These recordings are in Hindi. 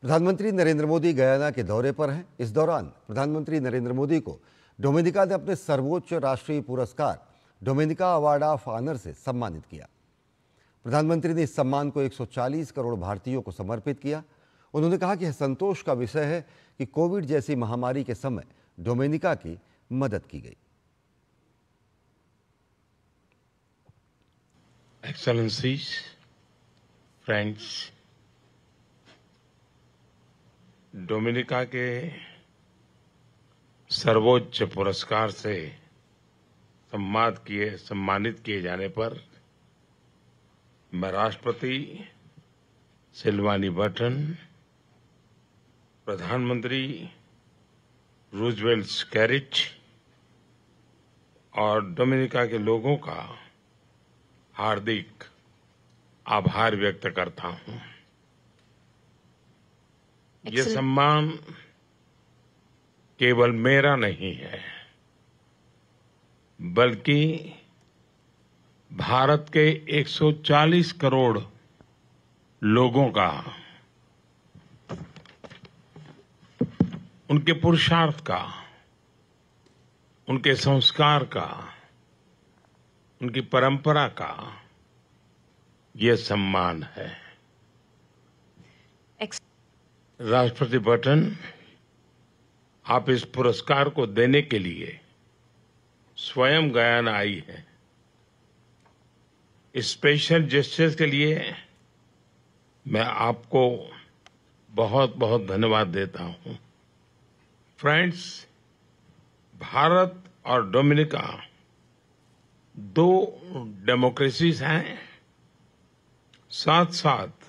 प्रधानमंत्री नरेंद्र मोदी गयाना के दौरे पर हैं इस दौरान प्रधानमंत्री नरेंद्र मोदी को डोमिनिका ने अपने सर्वोच्च राष्ट्रीय पुरस्कार डोमिनिका अवार्ड ऑफ ऑनर से सम्मानित किया प्रधानमंत्री ने इस सम्मान को 140 करोड़ भारतीयों को समर्पित किया उन्होंने कहा कि यह संतोष का विषय है कि कोविड जैसी महामारी के समय डोमिनिका की मदद की गई एक्सलेंसीज फ्रेंड्स डोमिनिका के सर्वोच्च पुरस्कार से सम्मान किए सम्मानित किए जाने पर मैं राष्ट्रपति सिल्वानी बटन प्रधानमंत्री रूजवेल स्कैरिच और डोमिनिका के लोगों का हार्दिक आभार व्यक्त करता हूं ये सम्मान केवल मेरा नहीं है बल्कि भारत के 140 करोड़ लोगों का उनके पुरुषार्थ का उनके संस्कार का उनकी परंपरा का ये सम्मान है राष्ट्रपति बटन आप इस पुरस्कार को देने के लिए स्वयं गयाना आई है स्पेशल जस्टिस के लिए मैं आपको बहुत बहुत धन्यवाद देता हूं फ्रेंड्स भारत और डोमिनिका दो डेमोक्रेसीज हैं साथ साथ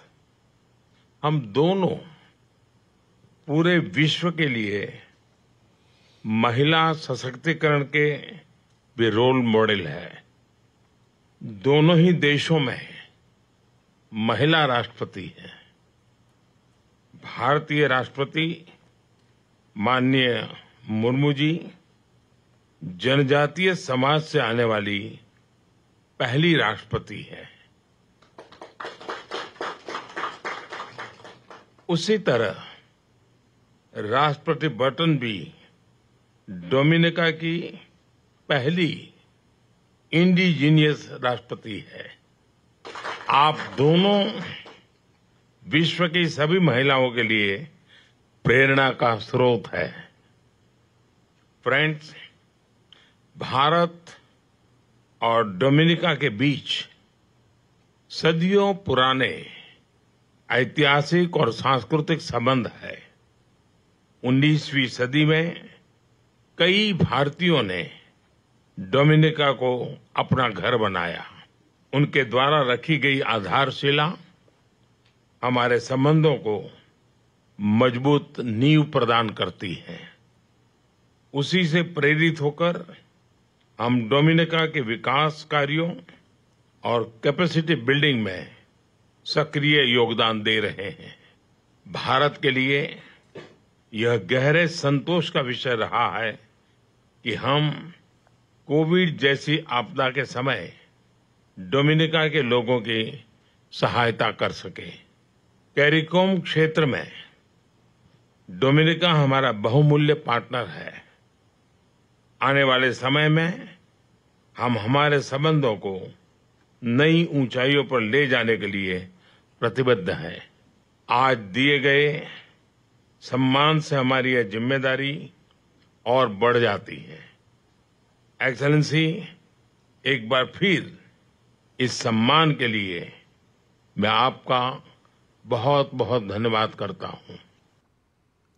हम दोनों पूरे विश्व के लिए महिला सशक्तिकरण के भी रोल मॉडल है दोनों ही देशों में महिला राष्ट्रपति हैं भारतीय राष्ट्रपति माननीय मुर्मू जी जनजातीय समाज से आने वाली पहली राष्ट्रपति है उसी तरह राष्ट्रपति बर्टन भी डोमिनिका की पहली इंडिजीनियस राष्ट्रपति है आप दोनों विश्व की सभी महिलाओं के लिए प्रेरणा का स्रोत है फ्रेंड्स भारत और डोमिनिका के बीच सदियों पुराने ऐतिहासिक और सांस्कृतिक संबंध है 19वीं सदी में कई भारतीयों ने डोमिनिका को अपना घर बनाया उनके द्वारा रखी गई आधारशिला हमारे संबंधों को मजबूत नींव प्रदान करती है उसी से प्रेरित होकर हम डोमिनिका के विकास कार्यों और कैपेसिटी बिल्डिंग में सक्रिय योगदान दे रहे हैं भारत के लिए यह गहरे संतोष का विषय रहा है कि हम कोविड जैसी आपदा के समय डोमिनिका के लोगों की सहायता कर सके कैरिकॉम क्षेत्र में डोमिनिका हमारा बहुमूल्य पार्टनर है आने वाले समय में हम हमारे संबंधों को नई ऊंचाइयों पर ले जाने के लिए प्रतिबद्ध हैं आज दिए गए सम्मान से हमारी यह जिम्मेदारी और बढ़ जाती है एक्सलेंसी एक बार फिर इस सम्मान के लिए मैं आपका बहुत बहुत धन्यवाद करता हूं